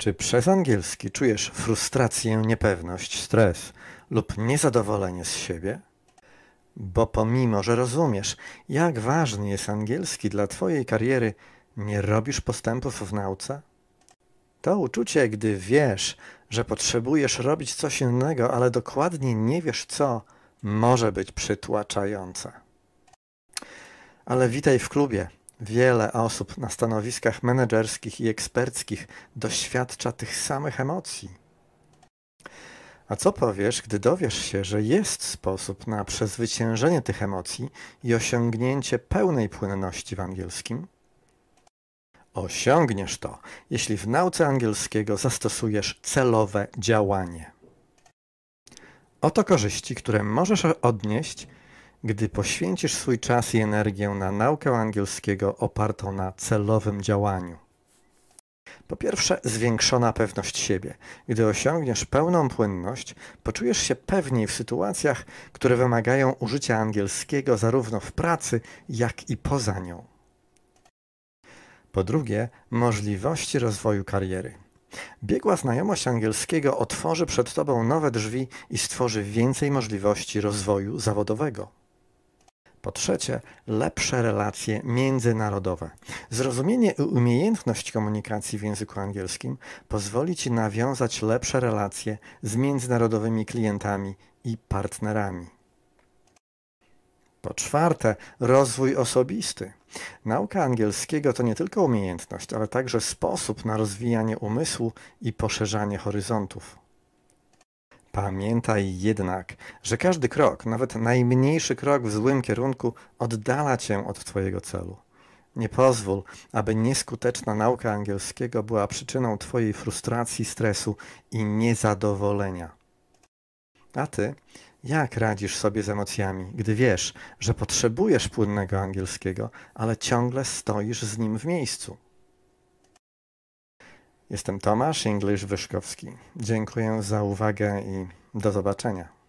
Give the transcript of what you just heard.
Czy przez angielski czujesz frustrację, niepewność, stres lub niezadowolenie z siebie? Bo pomimo, że rozumiesz, jak ważny jest angielski dla Twojej kariery, nie robisz postępów w nauce? To uczucie, gdy wiesz, że potrzebujesz robić coś innego, ale dokładnie nie wiesz co, może być przytłaczające. Ale witaj w klubie. Wiele osób na stanowiskach menedżerskich i eksperckich doświadcza tych samych emocji. A co powiesz, gdy dowiesz się, że jest sposób na przezwyciężenie tych emocji i osiągnięcie pełnej płynności w angielskim? Osiągniesz to, jeśli w nauce angielskiego zastosujesz celowe działanie. Oto korzyści, które możesz odnieść gdy poświęcisz swój czas i energię na naukę angielskiego opartą na celowym działaniu. Po pierwsze, zwiększona pewność siebie. Gdy osiągniesz pełną płynność, poczujesz się pewniej w sytuacjach, które wymagają użycia angielskiego zarówno w pracy, jak i poza nią. Po drugie, możliwości rozwoju kariery. Biegła znajomość angielskiego otworzy przed Tobą nowe drzwi i stworzy więcej możliwości rozwoju zawodowego. Po trzecie, lepsze relacje międzynarodowe. Zrozumienie i umiejętność komunikacji w języku angielskim pozwoli Ci nawiązać lepsze relacje z międzynarodowymi klientami i partnerami. Po czwarte, rozwój osobisty. Nauka angielskiego to nie tylko umiejętność, ale także sposób na rozwijanie umysłu i poszerzanie horyzontów. Pamiętaj jednak, że każdy krok, nawet najmniejszy krok w złym kierunku, oddala cię od Twojego celu. Nie pozwól, aby nieskuteczna nauka angielskiego była przyczyną Twojej frustracji, stresu i niezadowolenia. A Ty, jak radzisz sobie z emocjami, gdy wiesz, że potrzebujesz płynnego angielskiego, ale ciągle stoisz z nim w miejscu? Jestem Tomasz Inglisz Wyszkowski. Dziękuję za uwagę i do zobaczenia.